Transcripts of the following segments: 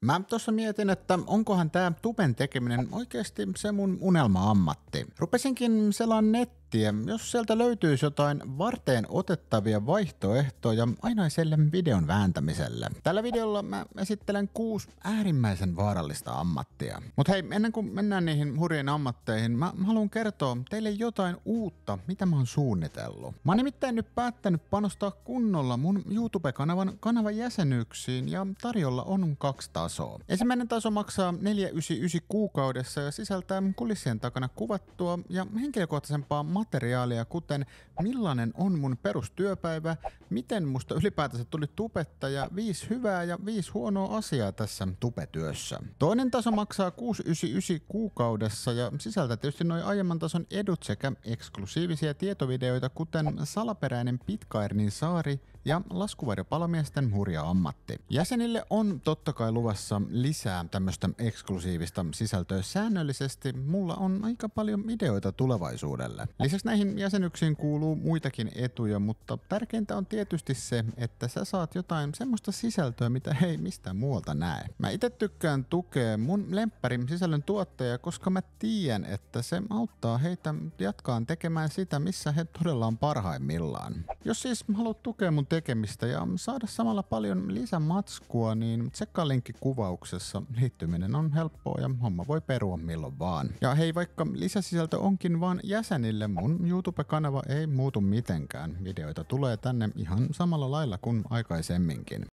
Mä tuossa mietin, että onkohan tämä tuben tekeminen oikeasti se mun unelma-ammatti. Rupesinkin selaan nettiä miettiä, jos sieltä löytyisi jotain varteen otettavia vaihtoehtoja ainaiselle videon vääntämiselle. Tällä videolla mä esittelen kuusi äärimmäisen vaarallista ammattia. Mutta hei, ennen kuin mennään niihin hurjiin ammatteihin, mä, mä haluan kertoa teille jotain uutta, mitä mä oon suunnitellut. Mä oon nimittäin nyt päättänyt panostaa kunnolla mun YouTube-kanavan kanavan jäsenyyksiin ja tarjolla on kaksi tasoa. Ensimmäinen taso maksaa 499 kuukaudessa ja sisältää kulissien takana kuvattua ja henkilökohtaisempaa materiaalia, kuten millainen on mun perustyöpäivä, miten musta ylipäätänsä tuli tubettaja, viisi hyvää ja viisi huonoa asiaa tässä tupetyössä. Toinen taso maksaa 699 kuukaudessa ja sisältää tietysti noin aiemman tason edut sekä eksklusiivisia tietovideoita, kuten salaperäinen Pitkairnin saari, ja laskuvarjopalomiesten hurja ammatti. Jäsenille on totta kai luvassa lisää tämmöistä eksklusiivista sisältöä säännöllisesti. Mulla on aika paljon ideoita tulevaisuudelle. Lisäksi näihin jäsenyksiin kuuluu muitakin etuja, mutta tärkeintä on tietysti se, että sä saat jotain semmoista sisältöä, mitä hei mistään muualta näe. Mä itse tykkään tukea mun lemppärin sisällön tuottaja, koska mä tiedän, että se auttaa heitä jatkaan tekemään sitä, missä he todella on parhaimmillaan. Jos siis haluat tukea mun te- tekemistä ja saada samalla paljon lisämatskua, niin tsekkaa linkki kuvauksessa. Liittyminen on helppoa ja homma voi perua milloin vaan. Ja hei, vaikka lisäsisältö onkin vaan jäsenille, mun YouTube-kanava ei muutu mitenkään. Videoita tulee tänne ihan samalla lailla kuin aikaisemminkin.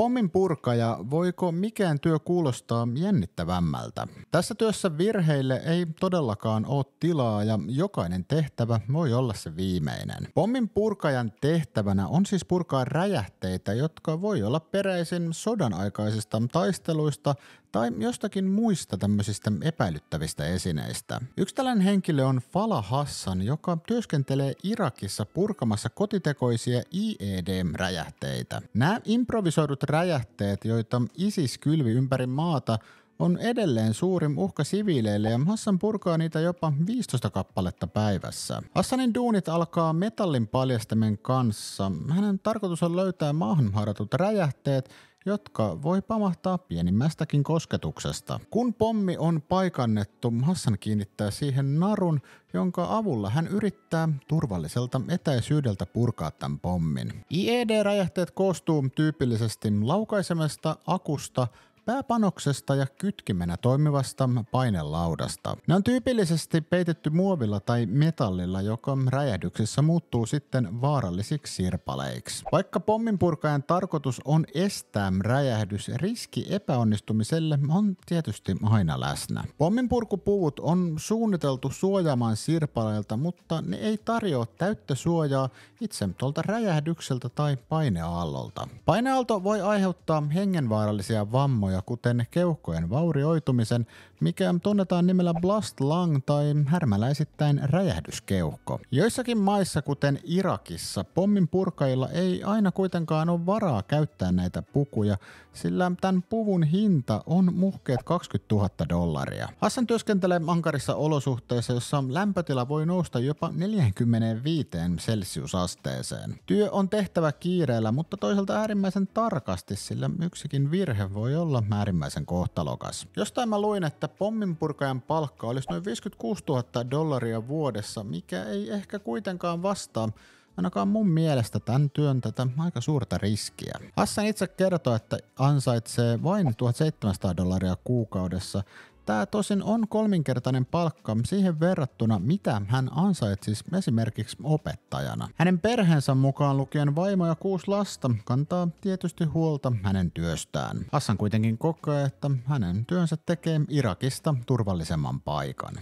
Pommin purkaja, voiko mikään työ kuulostaa jännittävämmältä? Tässä työssä virheille ei todellakaan ole tilaa ja jokainen tehtävä voi olla se viimeinen. Pommin purkajan tehtävänä on siis purkaa räjähteitä, jotka voi olla peräisin sodan aikaisista taisteluista tai jostakin muista tämmöisistä epäilyttävistä esineistä. Yksi tällainen henkilö on Fala Hassan, joka työskentelee Irakissa purkamassa kotitekoisia IED-räjähteitä. Nämä improvisoidut räjähteet, joita ISIS kylvi ympäri maata, on edelleen suurin uhka siviileille ja Hassan purkaa niitä jopa 15 kappaletta päivässä. Hassanin duunit alkaa metallin paljastamen kanssa. Hänen tarkoitus on löytää maahan räjähteet – jotka voi pamahtaa pienimmästäkin kosketuksesta. Kun pommi on paikannettu, Hassan kiinnittää siihen narun, jonka avulla hän yrittää turvalliselta etäisyydeltä purkaa tämän pommin. IED-räjähteet koostuu tyypillisesti laukaisemasta, akusta, pääpanoksesta ja kytkimenä toimivasta painelaudasta. Ne on tyypillisesti peitetty muovilla tai metallilla, joka räjähdyksessä muuttuu sitten vaarallisiksi sirpaleiksi. Vaikka pomminpurkajan tarkoitus on estää räjähdys, riski epäonnistumiselle on tietysti aina läsnä. Pomminpurkupuvut on suunniteltu suojaamaan sirpaleilta, mutta ne ei tarjoa täyttä suojaa itse tuolta räjähdykseltä tai painealolta. Painealto voi aiheuttaa hengenvaarallisia vammoja kuten keuhkojen vaurioitumisen, mikä tunnetaan nimellä blast lung tai härmäläisittäin räjähdyskeuhko. Joissakin maissa, kuten Irakissa, pommin purkajilla ei aina kuitenkaan ole varaa käyttää näitä pukuja, sillä tämän puvun hinta on muhkeet 20 000 dollaria. Hassan työskentelee ankarissa olosuhteissa, jossa lämpötila voi nousta jopa 45 celsiusasteeseen. Työ on tehtävä kiireellä, mutta toisaalta äärimmäisen tarkasti, sillä yksikin virhe voi olla olla määrimmäisen kohtalokas. Jostain mä luin, että pomminpurkajan palkka olisi noin 56 000 dollaria vuodessa, mikä ei ehkä kuitenkaan vastaa ainakaan mun mielestä tämän työn tätä aika suurta riskiä. Hassan itse kertoo, että ansaitsee vain 1700 dollaria kuukaudessa Tämä tosin on kolminkertainen palkka siihen verrattuna, mitä hän ansaitsisi esimerkiksi opettajana. Hänen perheensä mukaan lukien vaimo ja kuusi lasta kantaa tietysti huolta hänen työstään. Hassan kuitenkin kokee, että hänen työnsä tekee Irakista turvallisemman paikan.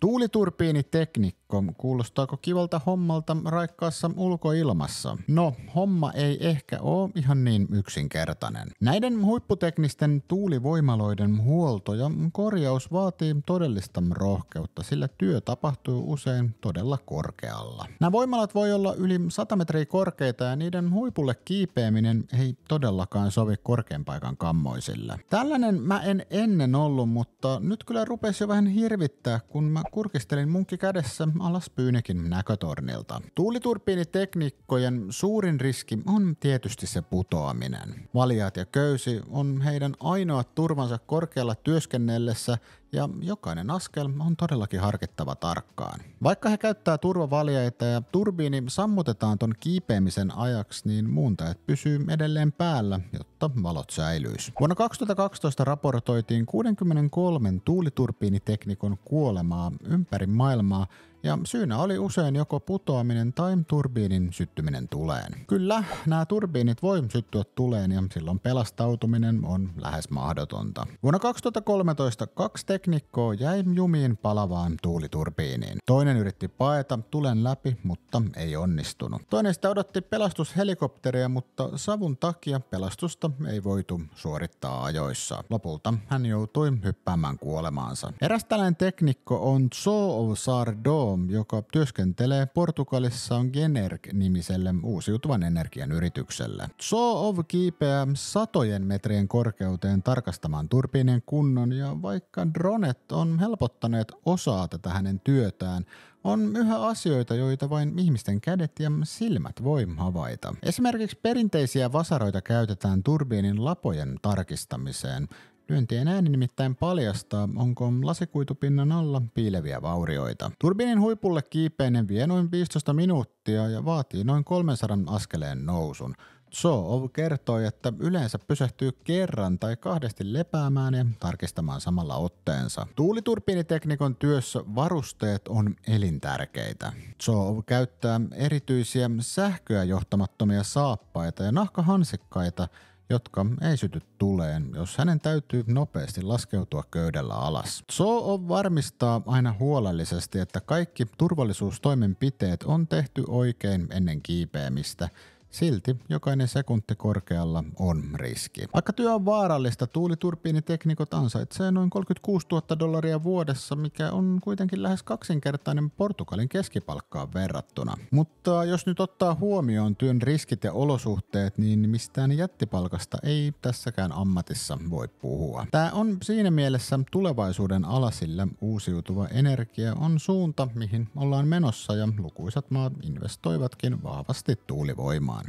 Tuuliturbiiniteknikko, kuulostaako kivalta hommalta raikkaassa ulkoilmassa? No, homma ei ehkä ole ihan niin yksinkertainen. Näiden huipputeknisten tuulivoimaloiden huolto ja korjaus vaatii todellista rohkeutta, sillä työ tapahtuu usein todella korkealla. Nämä voimalat voi olla yli 100 metriä korkeita ja niiden huipulle kiipeäminen ei todellakaan sovi korkean paikan kammoisille. Tällainen mä en ennen ollut, mutta nyt kyllä rupesi jo vähän hirvittää, kun mä kurkistelin munkki kädessä alas Pyynekin näkötornilta. Tuuliturbiinitekniikkojen suurin riski on tietysti se putoaminen. Valjaat ja köysi on heidän ainoat turvansa korkealla työskennellessä ja jokainen askel on todellakin harkittava tarkkaan. Vaikka he käyttää turvavaljeita ja turbiini sammutetaan ton kiipeämisen ajaksi, niin muuntajat pysyy edelleen päällä, jotta valot säilyis. Vuonna 2012 raportoitiin 63 tuuliturbiiniteknikon kuolemaa ympäri maailmaa, ja syynä oli usein joko putoaminen tai turbiinin syttyminen tuleen. Kyllä, nämä turbiinit voi syttyä tuleen ja silloin pelastautuminen on lähes mahdotonta. Vuonna 2013 kaksi teknikkoa jäi jumiin palavaan tuuliturbiiniin. Toinen yritti paeta tulen läpi, mutta ei onnistunut. Toinen sitä odotti pelastushelikopteria, mutta savun takia pelastusta ei voitu suorittaa ajoissa. Lopulta hän joutui hyppäämään kuolemaansa. Eräs tällainen teknikko on Zoo of Sardo, joka työskentelee Portugalissa Generg-nimiselle uusiutuvan energian yritykselle. Zoo of kiipeää satojen metrien korkeuteen tarkastamaan turbiinien kunnon ja vaikka dronet on helpottaneet osaa tätä hänen työtään, on yhä asioita, joita vain ihmisten kädet ja silmät voi havaita. Esimerkiksi perinteisiä vasaroita käytetään turbiinin lapojen tarkistamiseen, Lyöntien ääni nimittäin paljastaa, onko lasikuitupinnan alla piileviä vaurioita. Turbiinin huipulle kiipeinen vie noin 15 minuuttia ja vaatii noin 300 askeleen nousun. Soov kertoi, että yleensä pysähtyy kerran tai kahdesti lepäämään ja tarkistamaan samalla otteensa. Tuuliturbiiniteknikon työssä varusteet on elintärkeitä. Soov käyttää erityisiä sähköä johtamattomia saappaita ja nahkahansikkaita, jotka ei syty tuleen, jos hänen täytyy nopeasti laskeutua köydellä alas. So on varmistaa aina huolellisesti, että kaikki turvallisuustoimenpiteet on tehty oikein ennen kiipeämistä – Silti jokainen sekunti korkealla on riski. Vaikka työ on vaarallista, tuuliturbiiniteknikot ansaitsee noin 36 000 dollaria vuodessa, mikä on kuitenkin lähes kaksinkertainen Portugalin keskipalkkaan verrattuna. Mutta jos nyt ottaa huomioon työn riskit ja olosuhteet, niin mistään jättipalkasta ei tässäkään ammatissa voi puhua. Tämä on siinä mielessä tulevaisuuden ala, sillä uusiutuva energia on suunta, mihin ollaan menossa ja lukuisat maat investoivatkin vahvasti tuulivoimaan.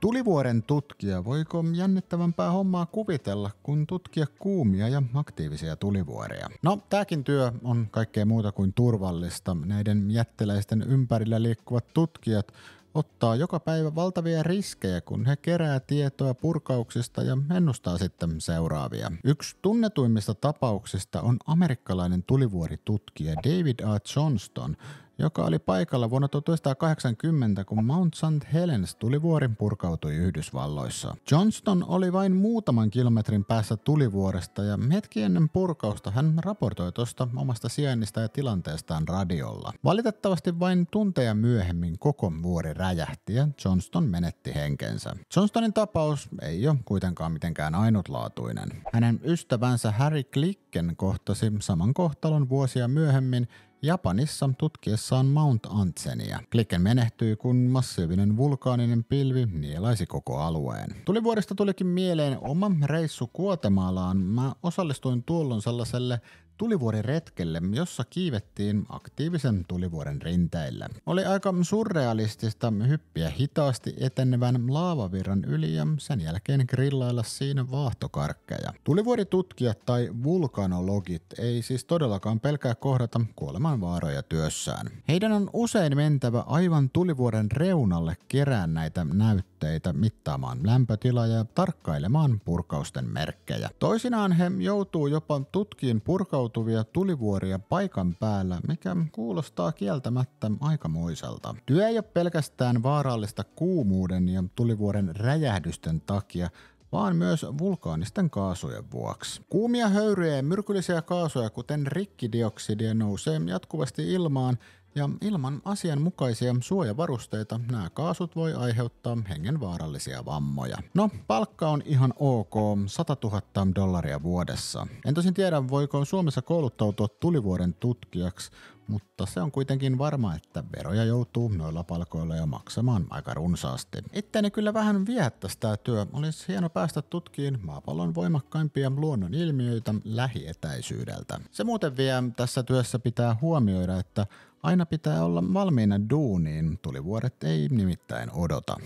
Tulivuoren tutkija, voiko jännittävämpää hommaa kuvitella kuin tutkia kuumia ja aktiivisia tulivuoria? No, tämäkin työ on kaikkea muuta kuin turvallista. Näiden jättiläisten ympärillä liikkuvat tutkijat ottaa joka päivä valtavia riskejä, kun he kerää tietoa purkauksista ja ennustaa sitten seuraavia. Yksi tunnetuimmista tapauksista on amerikkalainen tulivuoritutkija David A. Johnston, joka oli paikalla vuonna 1980, kun Mount St. Helens tulivuori purkautui Yhdysvalloissa. Johnston oli vain muutaman kilometrin päässä tulivuoresta ja hetki ennen purkausta hän raportoi tuosta omasta sijainnista ja tilanteestaan radiolla. Valitettavasti vain tunteja myöhemmin koko vuori räjähti ja Johnston menetti henkensä. Johnstonin tapaus ei ole kuitenkaan mitenkään ainutlaatuinen. Hänen ystävänsä Harry Klicken kohtasi saman kohtalon vuosia myöhemmin Japanissa tutkiessaan Mount Antsenia. Klikken menehtyi, kun massiivinen vulkaaninen pilvi nielaisi koko alueen. Tuli vuodesta tulikin mieleen oma reissu Kuotemaalaan. Mä osallistuin tuolloin sellaiselle tulivuoren retkelle, jossa kiivettiin aktiivisen tulivuoren rinteillä. Oli aika surrealistista hyppiä hitaasti etenevän laavavirran yli ja sen jälkeen grillailla siinä vaahtokarkkeja. Tulivuoritutkijat tai vulkanologit ei siis todellakaan pelkää kohdata kuolemanvaaroja työssään. Heidän on usein mentävä aivan tulivuoren reunalle kerään näitä näytteitä mittaamaan lämpötilaa ja tarkkailemaan purkausten merkkejä. Toisinaan he joutuu jopa tutkiin purkausten purkautuvia tulivuoria paikan päällä, mikä kuulostaa kieltämättä aikamoiselta. Työ ei ole pelkästään vaarallista kuumuuden ja tulivuoren räjähdysten takia, vaan myös vulkaanisten kaasujen vuoksi. Kuumia höyryjä ja myrkyllisiä kaasuja, kuten rikkidioksidia, nousee jatkuvasti ilmaan ja ilman asianmukaisia suojavarusteita nämä kaasut voi aiheuttaa hengenvaarallisia vammoja. No, palkka on ihan ok, 100 000 dollaria vuodessa. En tosin tiedä, voiko Suomessa kouluttautua tulivuoden tutkijaksi, mutta se on kuitenkin varma, että veroja joutuu noilla palkoilla jo maksamaan aika runsaasti. Itteeni kyllä vähän viehättäisi tämä työ. Olisi hieno päästä tutkiin maapallon voimakkaimpia luonnonilmiöitä lähietäisyydeltä. Se muuten vielä tässä työssä pitää huomioida, että Aina pitää olla valmiina duuniin, tulivuoret ei nimittäin odota.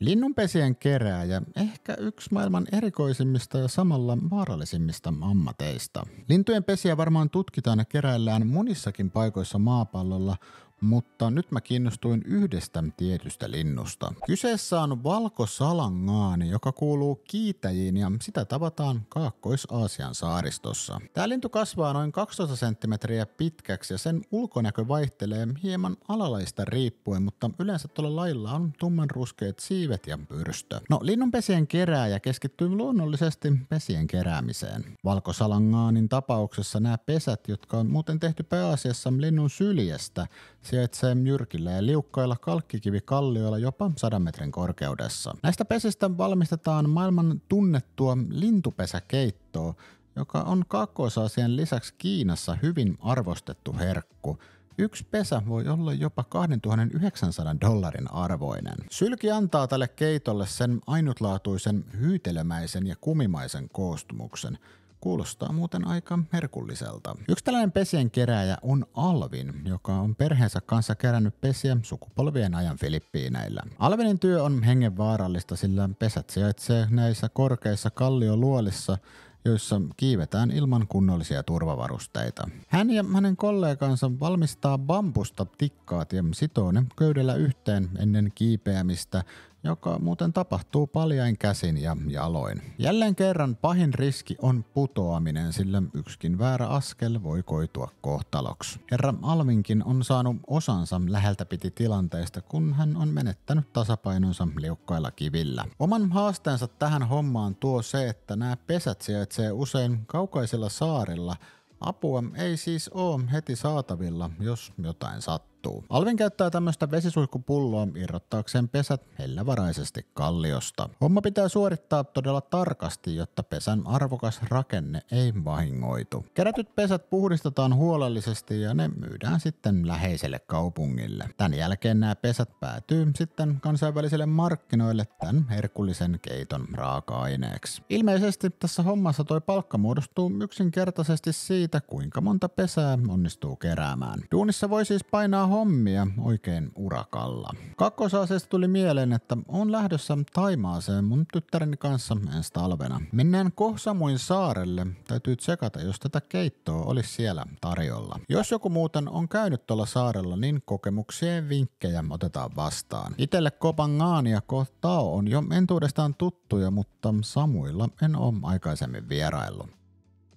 Linnunpesien kerääjä, ehkä yksi maailman erikoisimmista ja samalla vaarallisimmista ammateista. Lintujen pesiä varmaan tutkitaan ja keräillään monissakin paikoissa maapallolla, mutta nyt mä kiinnostuin yhdestä tietystä linnusta. Kyseessä on valkosalangaani, joka kuuluu kiitäjiin ja sitä tavataan Kaakkois-Aasian saaristossa. Tämä lintu kasvaa noin 12 senttimetriä pitkäksi ja sen ulkonäkö vaihtelee hieman alalaista riippuen, mutta yleensä tuolla lailla on tummanruskeet siivet ja pyrstö. No, pesien kerääjä keskittyy luonnollisesti pesien keräämiseen. Valkosalangaanin tapauksessa nämä pesät, jotka on muuten tehty pääasiassa linnun syljestä, sijaitsee myrkillä ja liukkailla kalkkikivikallioilla jopa 100 metrin korkeudessa. Näistä pesistä valmistetaan maailman tunnettua lintupesäkeittoa, joka on kaakkois lisäksi Kiinassa hyvin arvostettu herkku. Yksi pesä voi olla jopa 2900 dollarin arvoinen. Sylki antaa tälle keitolle sen ainutlaatuisen hyytelemäisen ja kumimaisen koostumuksen – Kuulostaa muuten aika herkulliselta. Yksi tällainen pesien kerääjä on Alvin, joka on perheensä kanssa kerännyt pesiä sukupolvien ajan Filippiineillä. Alvinin työ on hengenvaarallista, sillä pesät sijaitsee näissä korkeissa kallioluolissa, joissa kiivetään ilman kunnollisia turvavarusteita. Hän ja hänen kollegansa valmistaa bambusta tikkaat ja sitoo ne köydellä yhteen ennen kiipeämistä joka muuten tapahtuu paljain käsin ja jaloin. Jälleen kerran pahin riski on putoaminen, sillä yksikin väärä askel voi koitua kohtaloksi. Herra Alvinkin on saanut osansa läheltä piti tilanteesta, kun hän on menettänyt tasapainonsa liukkailla kivillä. Oman haasteensa tähän hommaan tuo se, että nämä pesät sijaitsee usein kaukaisilla saarilla. Apua ei siis ole heti saatavilla, jos jotain sattuu tapahtuu. Alvin käyttää tämmöistä vesisuihkupulloa irrottaakseen pesät hellävaraisesti kalliosta. Homma pitää suorittaa todella tarkasti, jotta pesän arvokas rakenne ei vahingoitu. Kerätyt pesät puhdistetaan huolellisesti ja ne myydään sitten läheiselle kaupungille. Tämän jälkeen nämä pesät päätyy sitten kansainvälisille markkinoille tämän herkullisen keiton raaka-aineeksi. Ilmeisesti tässä hommassa toi palkka muodostuu yksinkertaisesti siitä, kuinka monta pesää onnistuu keräämään. Duunissa voi siis painaa hommia oikein urakalla. Kakkosasiasta tuli mieleen, että on lähdössä Taimaaseen mun tyttäreni kanssa ensi talvena. Mennään Kohsamuin saarelle. Täytyy tsekata, jos tätä keittoa olisi siellä tarjolla. Jos joku muuten on käynyt tuolla saarella, niin kokemuksien vinkkejä otetaan vastaan. Itelle Kopangaan ja Kohtao on jo entuudestaan tuttuja, mutta Samuilla en ole aikaisemmin vieraillut.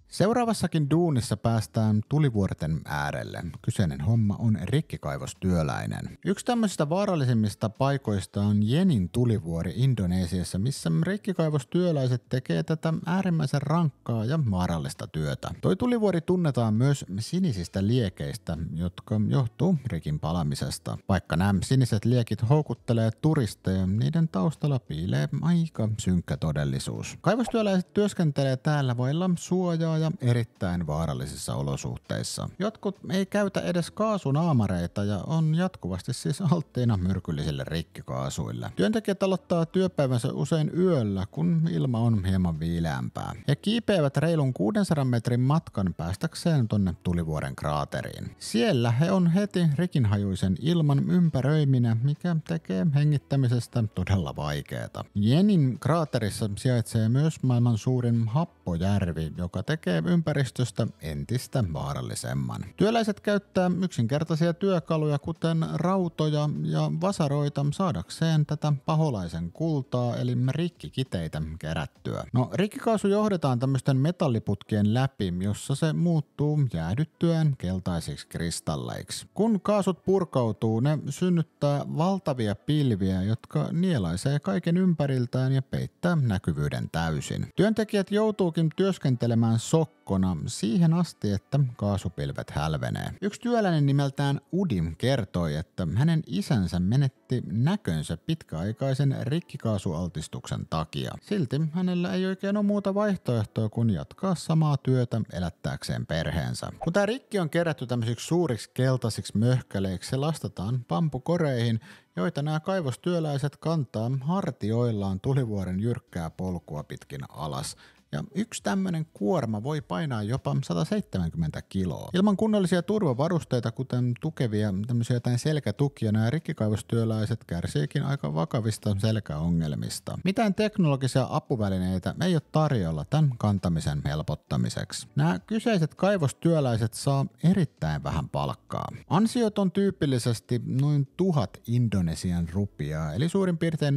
Seuraavassakin duunissa päästään tulivuorten äärelle. Kyseinen homma on rikkikaivostyöläinen. Yksi tämmöisistä vaarallisimmista paikoista on Jenin tulivuori Indonesiassa, missä rikkikaivostyöläiset tekee tätä äärimmäisen rankkaa ja vaarallista työtä. Toi tulivuori tunnetaan myös sinisistä liekeistä, jotka johtuu rikin palamisesta. Vaikka nämä siniset liekit houkuttelee turisteja, niiden taustalla piilee aika synkkä todellisuus. Kaivostyöläiset työskentelee täällä vailla suojaa pelaaja erittäin vaarallisissa olosuhteissa. Jotkut ei käytä edes kaasunaamareita ja on jatkuvasti siis alttiina myrkyllisille rikkikaasuille. Työntekijät aloittaa työpäivänsä usein yöllä, kun ilma on hieman viileämpää. He kiipeävät reilun 600 metrin matkan päästäkseen tonne tulivuoren kraateriin. Siellä he on heti rikinhajuisen ilman ympäröiminä, mikä tekee hengittämisestä todella vaikeeta. Jenin kraaterissa sijaitsee myös maailman suurin happojärvi, joka tekee tekee ympäristöstä entistä vaarallisemman. Työläiset käyttää yksinkertaisia työkaluja kuten rautoja ja vasaroita saadakseen tätä paholaisen kultaa eli rikkikiteitä kerättyä. No rikkikaasu johdetaan tämmöisten metalliputkien läpi, jossa se muuttuu jäädyttyään keltaisiksi kristalleiksi. Kun kaasut purkautuu, ne synnyttää valtavia pilviä, jotka nielaisee kaiken ympäriltään ja peittää näkyvyyden täysin. Työntekijät joutuukin työskentelemään so sokkona siihen asti, että kaasupilvet hälvenee. Yksi työläinen nimeltään Udim kertoi, että hänen isänsä menetti näkönsä pitkäaikaisen rikkikaasualtistuksen takia. Silti hänellä ei oikein ole muuta vaihtoehtoa kuin jatkaa samaa työtä elättääkseen perheensä. Kun tämä rikki on kerätty tämmöisiksi suuriksi keltaisiksi möhkäleiksi, se lastataan pampukoreihin, joita nämä kaivostyöläiset kantaa hartioillaan tulivuoren jyrkkää polkua pitkin alas. Ja yksi tämmöinen kuorma voi painaa jopa 170 kiloa. Ilman kunnollisia turvavarusteita, kuten tukevia tämmöisiä jotain selkätukia, nämä rikkikaivostyöläiset kärsiikin aika vakavista selkäongelmista. Mitään teknologisia apuvälineitä ei ole tarjolla tämän kantamisen helpottamiseksi. Nämä kyseiset kaivostyöläiset saa erittäin vähän palkkaa. Ansiot on tyypillisesti noin tuhat indonesian rupiaa, eli suurin piirtein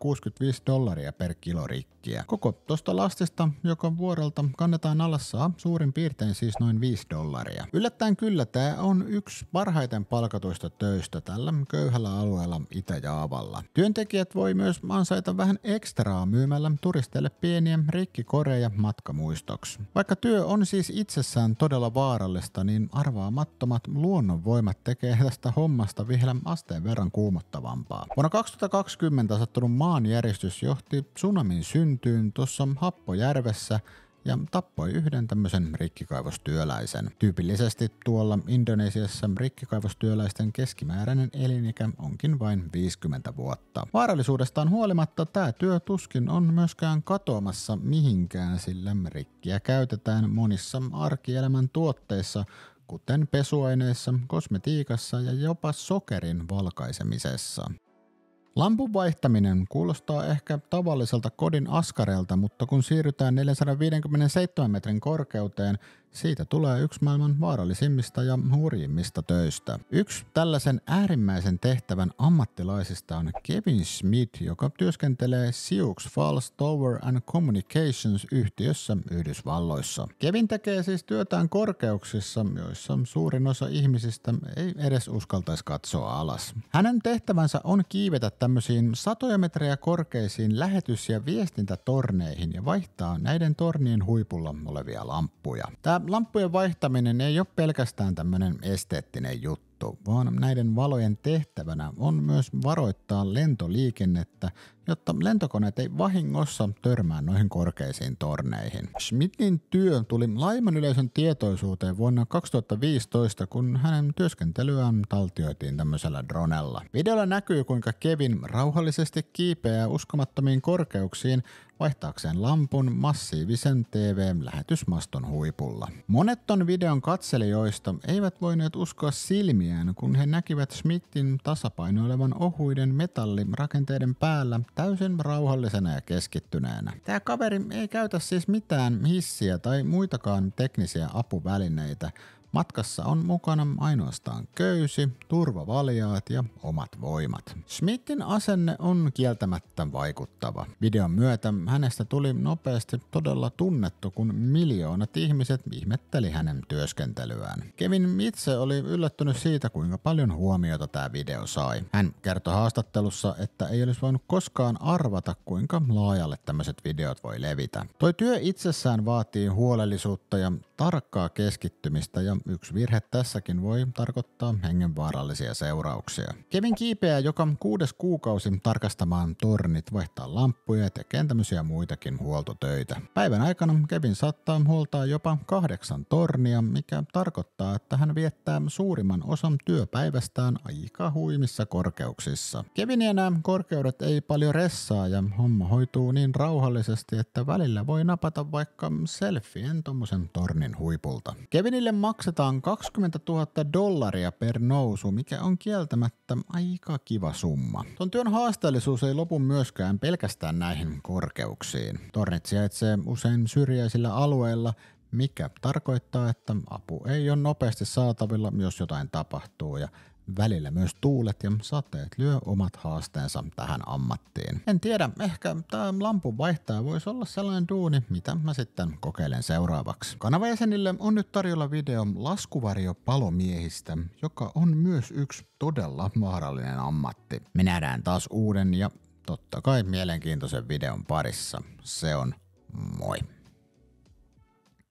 0,065 dollaria per kilo rikkiä. Koko tuosta lastista Jokaisesta, joka vuorelta kannetaan alas saa suurin piirtein siis noin 5 dollaria. Yllättäen kyllä tämä on yksi parhaiten palkatuista töistä tällä köyhällä alueella Itä-Jaavalla. Työntekijät voi myös ansaita vähän ekstraa myymällä turisteille pieniä rikkikoreja matkamuistoksi. Vaikka työ on siis itsessään todella vaarallista, niin arvaamattomat luonnonvoimat tekee tästä hommasta vielä asteen verran kuumottavampaa. Vuonna 2020 sattunut maanjäristys johti tsunamin syntyyn tuossa happo Alukojärvessä ja tappoi yhden tämmöisen rikkikaivostyöläisen. Tyypillisesti tuolla Indonesiassa rikkikaivostyöläisten keskimääräinen elinikä onkin vain 50 vuotta. Vaarallisuudestaan huolimatta tämä työ tuskin on myöskään katoamassa mihinkään, sillä rikkiä käytetään monissa arkielämän tuotteissa, kuten pesuaineissa, kosmetiikassa ja jopa sokerin valkaisemisessa. Lampun vaihtaminen kuulostaa ehkä tavalliselta kodin askareelta, mutta kun siirrytään 457 metrin korkeuteen, siitä tulee yksi maailman vaarallisimmista ja hurjimmista töistä. Yksi tällaisen äärimmäisen tehtävän ammattilaisista on Kevin Smith, joka työskentelee Sioux Falls Tower and Communications yhtiössä Yhdysvalloissa. Kevin tekee siis työtään korkeuksissa, joissa suurin osa ihmisistä ei edes uskaltaisi katsoa alas. Hänen tehtävänsä on kiivetä tämmöisiin satoja metrejä korkeisiin lähetys- ja viestintätorneihin ja vaihtaa näiden tornien huipulla olevia lamppuja. Tämä lamppujen vaihtaminen ei ole pelkästään tämmöinen esteettinen juttu vaan näiden valojen tehtävänä on myös varoittaa lentoliikennettä jotta lentokoneet ei vahingossa törmää noihin korkeisiin torneihin. Schmidtin työ tuli laiman yleisön tietoisuuteen vuonna 2015, kun hänen työskentelyään taltioitiin tämmöisellä dronella. Videolla näkyy, kuinka Kevin rauhallisesti kiipeää uskomattomiin korkeuksiin vaihtaakseen lampun massiivisen TV-lähetysmaston huipulla. Monet ton videon katselijoista eivät voineet uskoa silmiään, kun he näkivät Schmidtin tasapainoilevan ohuiden metallirakenteiden päällä täysin rauhallisena ja keskittyneenä. Tämä kaveri ei käytä siis mitään hissiä tai muitakaan teknisiä apuvälineitä, Matkassa on mukana ainoastaan köysi, turvavaliaat ja omat voimat. Schmidtin asenne on kieltämättä vaikuttava. Videon myötä hänestä tuli nopeasti todella tunnettu, kun miljoonat ihmiset ihmetteli hänen työskentelyään. Kevin itse oli yllättynyt siitä, kuinka paljon huomiota tämä video sai. Hän kertoi haastattelussa, että ei olisi voinut koskaan arvata, kuinka laajalle tämmöiset videot voi levitä. Toi työ itsessään vaatii huolellisuutta ja tarkkaa keskittymistä ja yksi virhe tässäkin voi tarkoittaa hengenvaarallisia seurauksia. Kevin kiipeää joka kuudes kuukausi tarkastamaan tornit, vaihtaa lamppuja ja tekee tämmöisiä muitakin huoltotöitä. Päivän aikana Kevin saattaa huoltaa jopa kahdeksan tornia, mikä tarkoittaa, että hän viettää suurimman osan työpäivästään aika huimissa korkeuksissa. Kevin ja nämä korkeudet ei paljon ressaa ja homma hoituu niin rauhallisesti, että välillä voi napata vaikka selfien tuommoisen tornin huipulta. Kevinille maksaa maksetaan 20 000 dollaria per nousu, mikä on kieltämättä aika kiva summa. Ton työn haasteellisuus ei lopu myöskään pelkästään näihin korkeuksiin. Tornit sijaitsee usein syrjäisillä alueilla, mikä tarkoittaa, että apu ei ole nopeasti saatavilla, jos jotain tapahtuu, ja Välillä myös tuulet ja sateet lyö omat haasteensa tähän ammattiin. En tiedä, ehkä tämä lampun vaihtaja voisi olla sellainen duuni, mitä mä sitten kokeilen seuraavaksi. Kanavajäsenille on nyt tarjolla video laskuvarjo palomiehistä, joka on myös yksi todella vaarallinen ammatti. Me nähdään taas uuden ja totta kai mielenkiintoisen videon parissa. Se on moi!